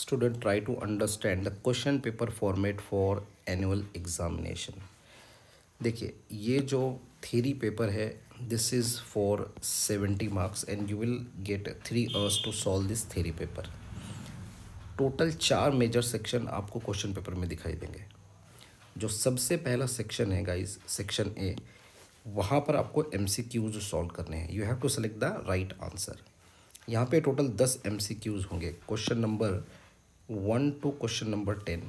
student try to understand the question paper format for annual examination देखिए ये जो theory paper है this is for seventy marks and you will get three hours to solve this theory paper total चार major section आपको question paper में दिखाई देंगे जो सबसे पहला सेक्शन है गाइस सेक्शन ए वहाँ पर आपको एम सी क्यूज़ सॉल्व करने हैं you have to select the right answer यहाँ पे टोटल दस एम सी क्यूज़ होंगे question number one to question number ten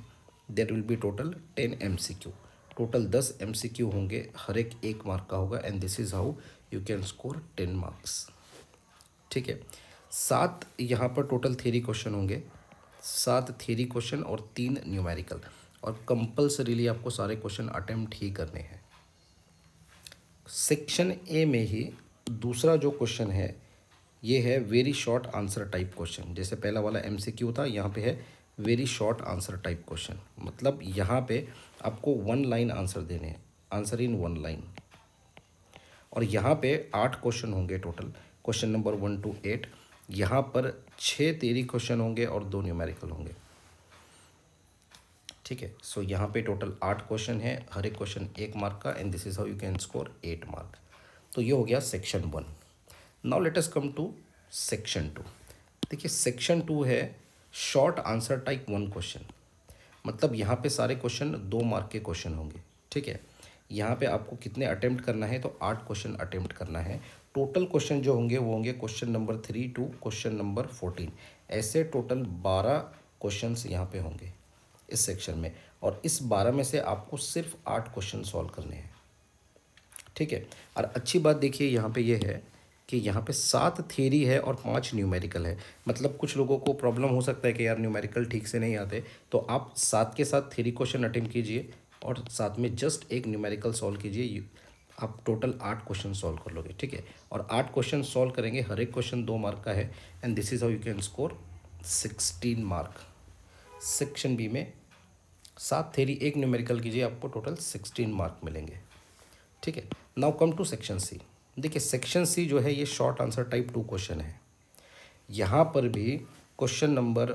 that will be total ten M C Q total दस M C Q होंगे हर एक एक मार्क का होगा and this is how you can score ten marks ठीक है सात यहाँ पर टोटल थेरी क्वेश्चन होंगे सात थेरी क्वेश्चन और तीन न्यूमेरिकल और कंपल्सरीली आपको सारे क्वेश्चन अटेम्प्ट ही करने हैं सेक्शन ए में ही दूसरा जो क्वेश्चन है ये है very short answer type question जैसे पहला वाला एम था यहाँ पे है very short answer type question मतलब यहाँ पे आपको वन लाइन आंसर देने हैं आंसर इन वन लाइन और यहाँ पे आठ क्वेश्चन होंगे total question number one to eight यहाँ पर छः तेरी क्वेश्चन होंगे और दो न्यूमेरिकल होंगे ठीक है सो यहाँ पे टोटल आठ क्वेश्चन है हर एक क्वेश्चन एक मार्क का and this is how you can score eight mark तो ये हो गया section one now let us come to section two देखिए सेक्शन टू है short answer type one question मतलब यहाँ पे सारे क्वेश्चन दो मार्क के क्वेश्चन होंगे ठीक है यहाँ पे आपको कितने अटेम्प्ट करना है तो आठ क्वेश्चन अटेम्प्ट करना है टोटल क्वेश्चन जो होंगे वो होंगे question number three to question number fourteen ऐसे टोटल बारह क्वेश्चन यहाँ पे होंगे इस सेक्शन में और इस बारह में से आपको सिर्फ आठ क्वेश्चन सॉल्व करने हैं ठीक है और अच्छी बात देखिए यहाँ पे ये यह है कि यहाँ पे सात थेरी है और पांच न्यूमेरिकल है मतलब कुछ लोगों को प्रॉब्लम हो सकता है कि यार न्यूमेरिकल ठीक से नहीं आते तो आप सात के साथ थेरी क्वेश्चन अटेम्प्ट कीजिए और साथ में जस्ट एक न्यूमेरिकल सॉल्व कीजिए आप टोटल आठ क्वेश्चन सॉल्व कर लोगे ठीक है और आठ क्वेश्चन सॉल्व करेंगे हर एक क्वेश्चन दो मार्क का है and this is how you can score sixteen mark section B में सात थेरी एक न्यूमेरिकल कीजिए आपको टोटल सिक्सटीन मार्क मिलेंगे ठीक है now come to section C देखिए सेक्शन सी जो है ये short answer type two question है यहाँ पर भी क्वेश्चन नंबर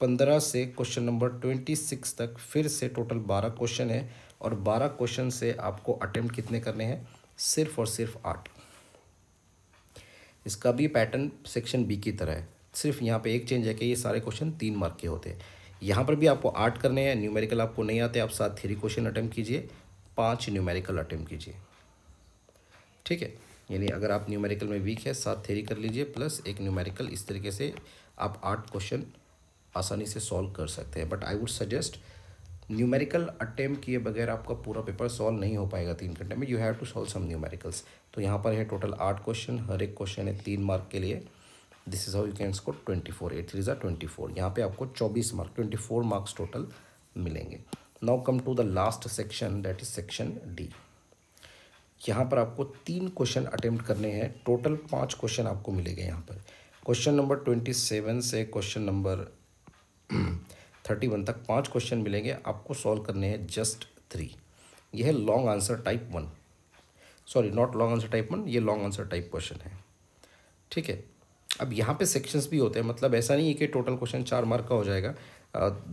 पंद्रह से क्वेश्चन नंबर ट्वेंटी सिक्स तक फिर से टोटल बारह क्वेश्चन है और बारह क्वेश्चन से आपको अटेम्प्ट कितने करने हैं सिर्फ और सिर्फ आठ इसका भी पैटर्न सेक्शन बी की तरह है सिर्फ यहाँ पे एक चेंज है कि ये सारे क्वेश्चन तीन मार्क के होते हैं यहाँ पर भी आपको आठ करने हैं न्यूमेरिकल आपको नहीं आते आप सात थ्री क्वेश्चन अटैम्प्ट कीजिए पाँच न्यूमेरिकल अटैम्प्ट कीजिए ठीक है यानी अगर आप न्यूमेरिकल में वीक है सात थेरी कर लीजिए प्लस एक न्यूमेरिकल इस तरीके से आप आठ क्वेश्चन आसानी से सॉल्व कर सकते हैं but I would suggest numerical attempt किए बगैर आपका पूरा पेपर सॉल्व नहीं हो पाएगा तीन घंटे में you have to solve some numericals तो यहाँ पर है टोटल आठ क्वेश्चन हर एक क्वेश्चन है तीन मार्क के लिए this is how you can score twenty four eight three are twenty four यहाँ पर आपको चौबीस mark twenty four marks total मिलेंगे now come to the last section that is section D यहाँ पर आपको तीन क्वेश्चन अटेम्प्ट करने हैं टोटल पाँच क्वेश्चन आपको मिलेगा यहाँ पर क्वेश्चन नंबर ट्वेंटी सेवन से क्वेश्चन नंबर थर्टी वन तक पाँच क्वेश्चन मिलेंगे आपको सॉल्व करने हैं जस्ट थ्री यह है long answer type one sorry not long answer type one ये लॉन्ग आंसर टाइप क्वेश्चन है ठीक है अब यहाँ पे सेक्शंस भी होते हैं मतलब ऐसा नहीं है कि टोटल क्वेश्चन चार मार्क का हो जाएगा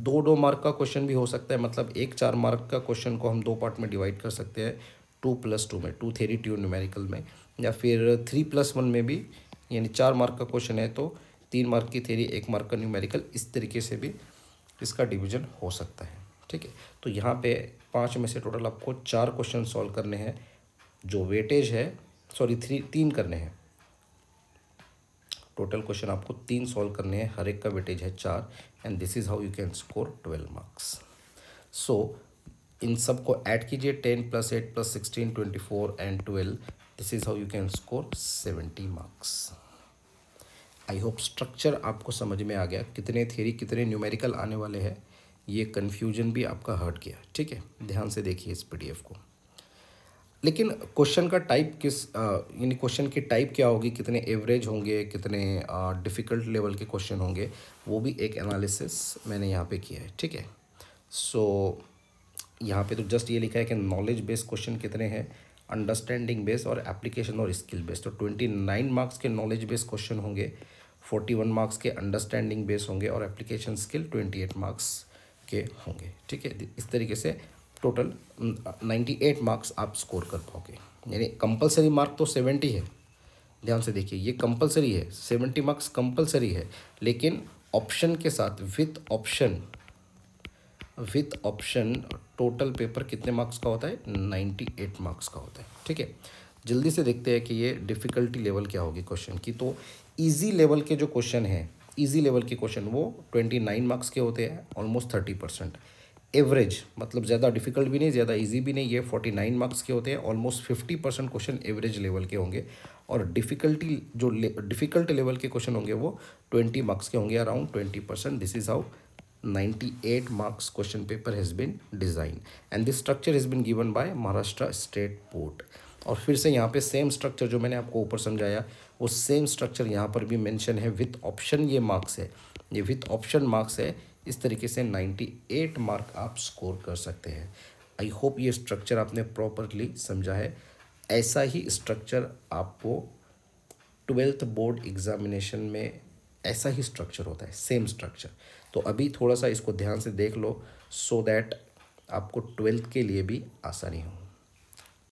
दो दो मार्क का क्वेश्चन भी हो सकता है मतलब एक चार मार्क का क्वेश्चन को हम दो पार्ट में डिवाइड कर सकते हैं टू प्लस टू में टू थेरी टू न्यूमेरिकल में या फिर थ्री प्लस वन में भी यानी चार मार्क का क्वेश्चन है तो तीन मार्क की थेरी एक मार्क का न्यूमेरिकल इस तरीके से भी इसका डिवीजन हो सकता है ठीक है तो यहाँ पे पाँच में से टोटल आपको चार क्वेश्चन सॉल्व करने हैं जो वेटेज है सॉरी थ्री तीन करने हैं टोटल क्वेश्चन आपको तीन सॉल्व करने हैं हर एक का वेटेज है चार and this is how you can score twelve marks so इन सब को ऐड कीजिए ten plus eight plus sixteen twenty four and twelve this is how you can score seventy marks I hope structure आपको समझ में आ गया कितने theory कितने न्यूमेरिकल आने वाले हैं ये कन्फ्यूजन भी आपका हर्ट गया ठीक है ध्यान से देखिए इस पी को लेकिन क्वेश्चन का टाइप किस यानी क्वेश्चन की टाइप क्या होगी कितने एवरेज होंगे कितने डिफ़िकल्ट लेवल के क्वेश्चन होंगे वो भी एक एनालिसिस मैंने यहाँ पे किया है ठीक है सो so, यहाँ पे तो जस्ट ये लिखा है कि नॉलेज बेस्ड क्वेश्चन कितने हैं अंडरस्टैंडिंग बेस्ड और एप्लीकेशन और स्किल बेस्ड तो ट्वेंटी नाइन मार्क्स के नॉलेज बेस्ड क्वेश्चन होंगे फोर्टी वन मार्क्स के अंडरस्टैंडिंग बेस्ड होंगे और application skill twenty eight marks के होंगे ठीक है इस तरीके से टोटल नाइन्टी एट मार्क्स आप स्कोर कर पाओगे यानी कंपलसरी मार्क तो सेवेंटी है ध्यान से देखिए ये कंपलसरी है सेवेंटी मार्क्स कंपलसरी है लेकिन ऑप्शन के साथ with option with option total paper कितने मार्क्स का होता है नाइन्टी एट मार्क्स का होता है ठीक है जल्दी से देखते हैं कि ये डिफ़िकल्टी लेवल क्या होगी क्वेश्चन की तो ईजी लेवल के जो क्वेश्चन हैं ईजी लेवल के क्वेश्चन वो ट्वेंटी नाइन मार्क्स के होते हैं ऑलमोस्ट थर्टी परसेंट एवरेज मतलब ज़्यादा डिफिकल्ट भी नहीं ज़्यादा ईजी भी नहीं ये फोर्टी नाइन मार्क्स के होते हैं almost fifty percent question average level के होंगे और डिफ़िकल्टी जो डिफ़िकल्ट लेवल के क्वेश्चन होंगे वो ट्वेंटी मार्क्स के होंगे around twenty percent this is how 98 marks question paper has been designed and this structure has been given by Maharashtra State Port. और फिर से यहाँ पे सेम स्ट्रक्चर जो मैंने आपको ऊपर समझाया वो सेम स्ट्रक्चर यहाँ पर भी मेंशन है विथ ऑप्शन ये मार्क्स है ये विथ ऑप्शन मार्क्स है इस तरीके से 98 मार्क आप स्कोर कर सकते हैं आई होप ये स्ट्रक्चर आपने प्रॉपरली समझा है ऐसा ही स्ट्रक्चर आपको ट्वेल्थ बोर्ड एग्जामिनेशन में ऐसा ही स्ट्रक्चर होता है सेम स्ट्रक्चर तो अभी थोड़ा सा इसको ध्यान से देख लो सो so दैट आपको ट्वेल्थ के लिए भी आसानी हो